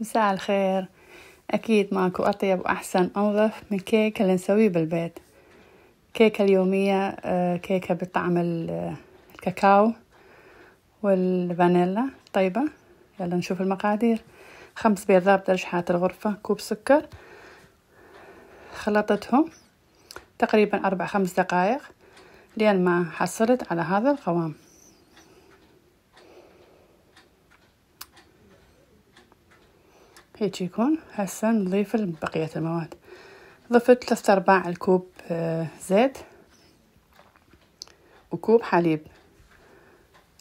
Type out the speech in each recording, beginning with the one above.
مساء الخير أكيد معكم أطيب وأحسن أنظف من كيك اللي نسويه بالبيت كيكة اليومية آه، كيكة بطعم الكاكاو والفانيلا طيبة يلا نشوف المقادير خمس بيضات حرارة الغرفة كوب سكر خلطتهم تقريبا أربع خمس دقائق لين ما حصلت على هذا القوام هيك يكون هسه نضيف بقية المواد ضفت ثلاثة أرباع الكوب آه، زيت وكوب حليب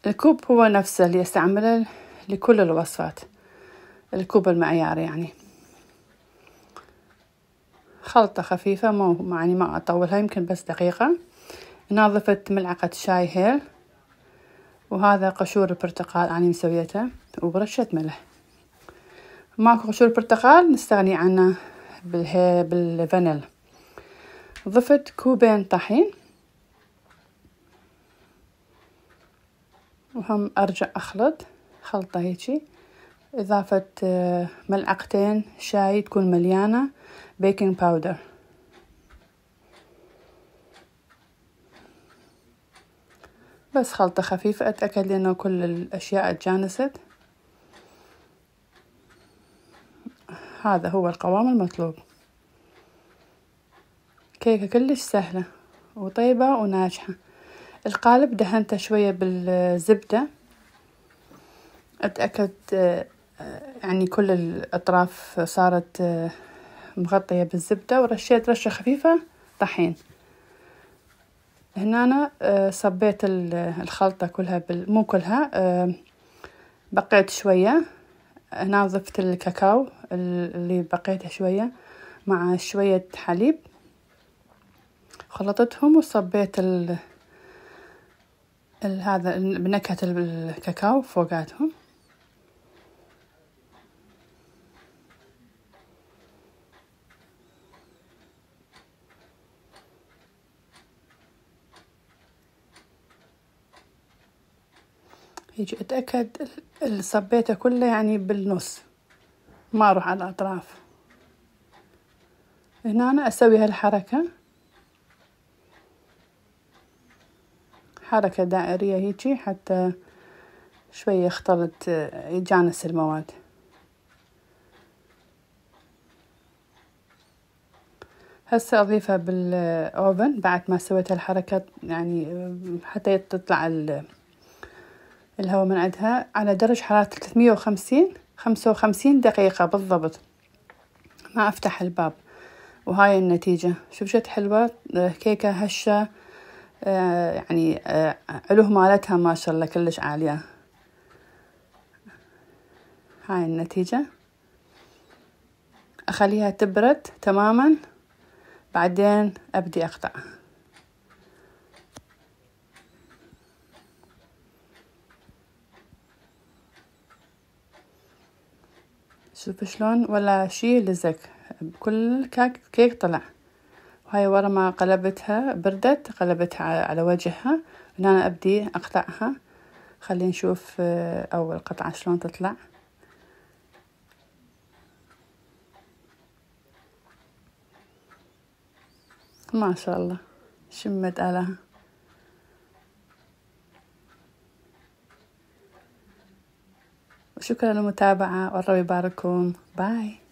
الكوب هو نفسه اللي استعمله لكل الوصفات الكوب المعيار يعني خلطة خفيفة ما يعني ما أطولها يمكن بس دقيقة هنا ضفت ملعقة شاي هيل وهذا قشور برتقال أنا مسويته وبرشة ملح ماكو غشور برتقال نستغني عنه بالها بالفانيل ضفت كوبين طحين وهم ارجع اخلط خلطه هيجي اضافه آه، ملعقتين شاي تكون مليانه بيكنج باودر بس خلطه خفيفه اتاكد انه كل الاشياء اتجانست هذا هو القوام المطلوب كيكة كلش سهلة وطيبة وناجحة القالب دهنته شوية بالزبدة اتأكد يعني كل الأطراف صارت مغطية بالزبدة ورشيت رشة خفيفة طحين هنا أنا صبيت الخلطة كلها بال... مو كلها بقيت شوية هنا ضفت الكاكاو اللي بقيته شوية مع شوية حليب خلطتهم وصبيت ال... ال... هذا بنكهة الكاكاو فوقاتهم يجي أتأكد اللي صبيته كله يعني بالنص ما أروح على الأطراف هنا أنا أسوي هالحركة حركة دائرية هيجي حتى شوية اختلط آه، يتجانس المواد هسه أضيفها بالأوفن بعد ما سويت الحركة يعني آه، حتى تطلع الهواء من عندها على درجة حرارة 350 55 دقيقة بالضبط ما أفتح الباب وهاي النتيجة شوف شت حلوة كيكة هشة آه، يعني علو آه، علوه مالتها ما شاء الله كلش عالية هاي النتيجة أخليها تبرد تماما بعدين أبدي أقطعها شوف شلون ولا شي لزق بكل كيك, كيك طلع وهاي ورا ما قلبتها بردت قلبتها على وجهها هنا أبدي أقطعها خلينا نشوف آه، أول قطعة شلون تطلع ما شاء الله شمت آلها وشكرا للمتابعة والرب يبارككم باي